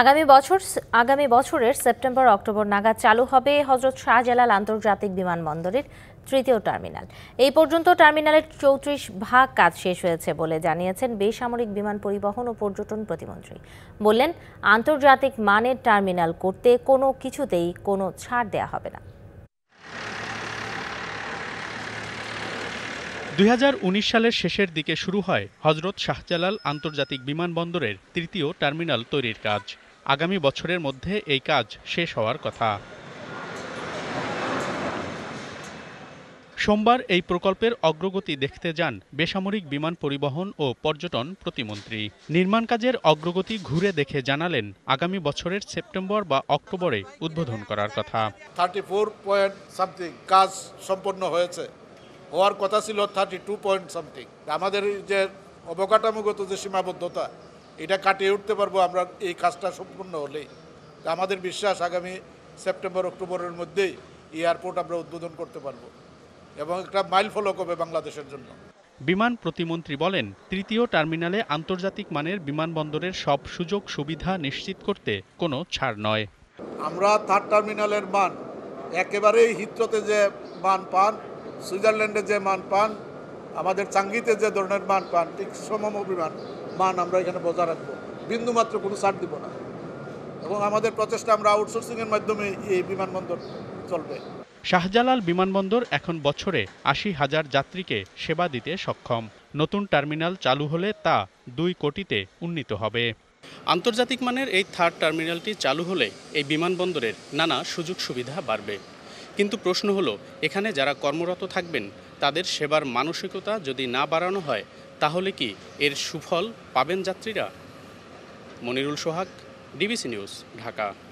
আগামী বছর আগামী বছরের সেপ্টেম্বর অক্টোবর নাগাদ চালু হবে হজরত শাহজালাল আন্তর্জাতিক বিমানবন্দরের তৃতীয় টার্মিনাল এই পর্যন্ত টার্মিনালের চৌত্রিশ ভাগ কাজ শেষ হয়েছে বলে জানিয়েছেন বেসামরিক বিমান পরিবহন ও পর্যটন প্রতিমন্ত্রী বললেন আন্তর্জাতিক মানের টার্মিনাল করতে কোনো কিছুতেই কোনো ছাড় দেয়া হবে না দুই সালের শেষের দিকে শুরু হয় হজরত শাহজালাল আন্তর্জাতিক বিমানবন্দরের তৃতীয় টার্মিনাল তৈরির কাজ আগামী বছরের মধ্যে এই কাজ শেষ হওয়ার কথা সোমবার এই প্রকল্পের অগ্রগতি দেখতে যান বেসামরিক বিমান পরিবহন ও পর্যটন প্রতিমন্ত্রী নির্মাণ কাজের অগ্রগতি ঘুরে দেখে জানালেন আগামী বছরের সেপ্টেম্বর বা অক্টোবরে উদ্বোধন করার কথা থার্টি ফোর পয়েন্ট সামথিং কাজ সম্পন্ন হয়েছে হওয়ার কথা ছিল থার্টি টু পয়েন্ট সামথিং আমাদের যে অবকাঠামোগত যে সীমাবদ্ধতা এটা কাটিয়ে উঠতে পারবো আমরা এই কাজটা সম্পূর্ণ হলেই আমাদের বিশ্বাস আগামী সেপ্টেম্বর অক্টোবরের মধ্যেই এয়ারপোর্ট আমরা উদ্বোধন করতে পারবো এবং একটা মাইল ফলক হবে বাংলাদেশের জন্য বিমান প্রতিমন্ত্রী বলেন তৃতীয় টার্মিনালে আন্তর্জাতিক মানের বিমানবন্দরের সব সুযোগ সুবিধা নিশ্চিত করতে কোনো ছাড় নয় আমরা থার্ড টার্মিনালের মান একেবারেই হিত্রতে যে মান পান সুইজারল্যান্ডে যে মান পান আমাদের চাঙ্গিতে যে ধরনের মান পান ঠিক সমম অভিমান মান আমরা এখানে বজায় রাখবো বিন্দুমাত্র কোনো ছাড় দিব না এবং আমাদের প্রচেষ্টা আমরা আউটসোর্সিংয়ের মাধ্যমে এই বিমানবন্দর চলবে শাহজালাল বিমানবন্দর এখন বছরে আশি হাজার যাত্রীকে সেবা দিতে সক্ষম নতুন টার্মিনাল চালু হলে তা দুই কোটিতে উন্নীত হবে আন্তর্জাতিক মানের এই থার্ড টার্মিনালটি চালু হলে এই বিমানবন্দরের নানা সুযোগ সুবিধা বাড়বে কিন্তু প্রশ্ন হলো এখানে যারা কর্মরত থাকবেন তাদের সেবার মানসিকতা যদি না বাড়ানো হয় তাহলে কি এর সুফল পাবেন যাত্রীরা মনিরুল সোহাগ ডিবিসি নিউজ ঢাকা